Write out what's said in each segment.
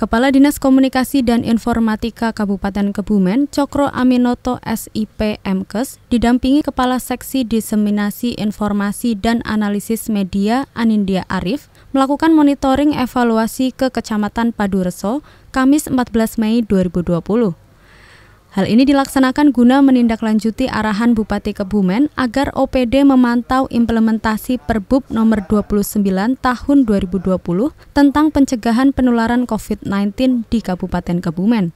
Kepala Dinas Komunikasi dan Informatika Kabupaten Kebumen, Cokro Aminoto SIP MKes, didampingi Kepala Seksi Diseminasi Informasi dan Analisis Media Anindya Arif, melakukan monitoring evaluasi ke Kecamatan Padureso, Kamis 14 Mei 2020. Hal ini dilaksanakan guna menindaklanjuti arahan Bupati Kebumen agar OPD memantau implementasi Perbup nomor 29 tahun 2020 tentang pencegahan penularan COVID-19 di Kabupaten Kebumen.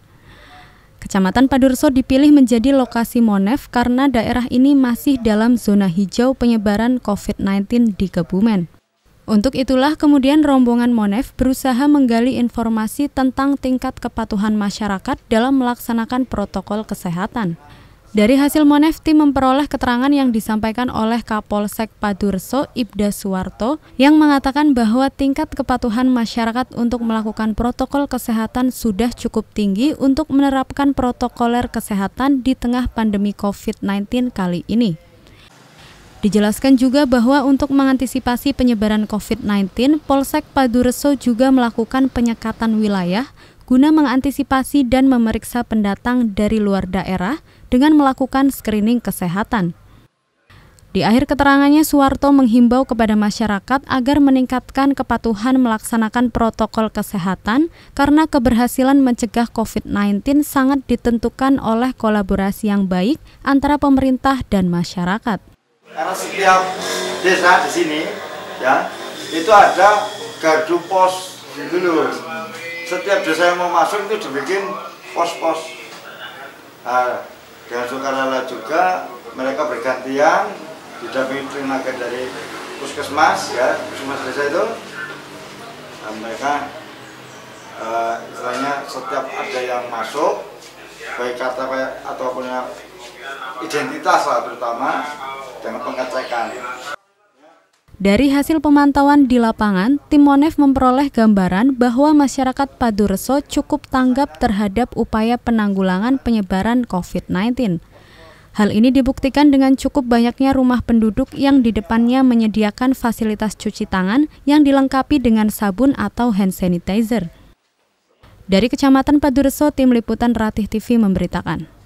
Kecamatan Padurso dipilih menjadi lokasi monev karena daerah ini masih dalam zona hijau penyebaran COVID-19 di Kebumen. Untuk itulah kemudian rombongan Monef berusaha menggali informasi tentang tingkat kepatuhan masyarakat dalam melaksanakan protokol kesehatan. Dari hasil Monef, tim memperoleh keterangan yang disampaikan oleh Kapolsek Padurso Ibda Suwarto yang mengatakan bahwa tingkat kepatuhan masyarakat untuk melakukan protokol kesehatan sudah cukup tinggi untuk menerapkan protokoler kesehatan di tengah pandemi COVID-19 kali ini. Dijelaskan juga bahwa untuk mengantisipasi penyebaran COVID-19, Polsek Padureso juga melakukan penyekatan wilayah guna mengantisipasi dan memeriksa pendatang dari luar daerah dengan melakukan screening kesehatan. Di akhir keterangannya, Suwarto menghimbau kepada masyarakat agar meningkatkan kepatuhan melaksanakan protokol kesehatan karena keberhasilan mencegah COVID-19 sangat ditentukan oleh kolaborasi yang baik antara pemerintah dan masyarakat. Karena setiap desa di sini ya itu ada gardu pos dulu. Setiap desa yang mau masuk itu dibikin pos-pos. Nah, dengan sukarela juga mereka bergantian didampingi tenaga dari puskesmas ya puskesmas desa itu nah, mereka uh, istilahnya setiap ada yang masuk baik kata ataupun identitas lah terutama dengan pengecekan. Dari hasil pemantauan di lapangan, tim Monef memperoleh gambaran bahwa masyarakat Padureso cukup tanggap terhadap upaya penanggulangan penyebaran COVID-19. Hal ini dibuktikan dengan cukup banyaknya rumah penduduk yang di depannya menyediakan fasilitas cuci tangan yang dilengkapi dengan sabun atau hand sanitizer. Dari Kecamatan Padureso, Tim Liputan Ratih TV memberitakan.